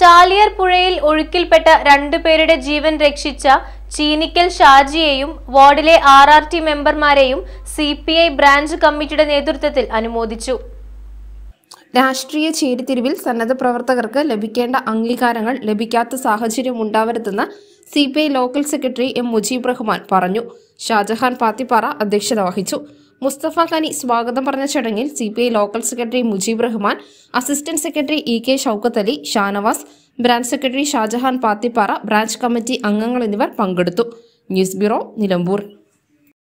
ചാലിയർ പുഴയിൽ ഒഴുക്കിൽപ്പെട്ട രണ്ടുപേരുടെ ജീവൻ രക്ഷിച്ച ചീനിക്കൽ ഷാജിയെയും വാർഡിലെ ആർ ആർ ടി മെമ്പർമാരെയും സി പി ഐ ബ്രാഞ്ച് കമ്മിറ്റിയുടെ നേതൃത്വത്തിൽ അനുമോദിച്ചു രാഷ്ട്രീയ ചേരിതിരിവിൽ സന്നദ്ധ പ്രവർത്തകർക്ക് ലഭിക്കേണ്ട അംഗീകാരങ്ങൾ ലഭിക്കാത്ത സാഹചര്യം ഉണ്ടാവരുതെന്ന് C P I local secretary M Mujeeb Rahman പറഞ്ഞു ഷാജഹാൻ പാത്തിപ്പാറ അധ്യക്ഷത വഹിച്ചു മുസ്തഫ കനി സ്വാഗതം പറഞ്ഞ ചടങ്ങിൽ C local secretary Mujeeb Rahman assistant secretary E K Shoukath Ali Shanavas branch secretary Shajahan Pathippara branch committee അംഗങ്ങൾ എന്നിവർ പങ്കെടുത്തു ന്യൂസ് ബ്യൂറോ നിലമ്പൂർ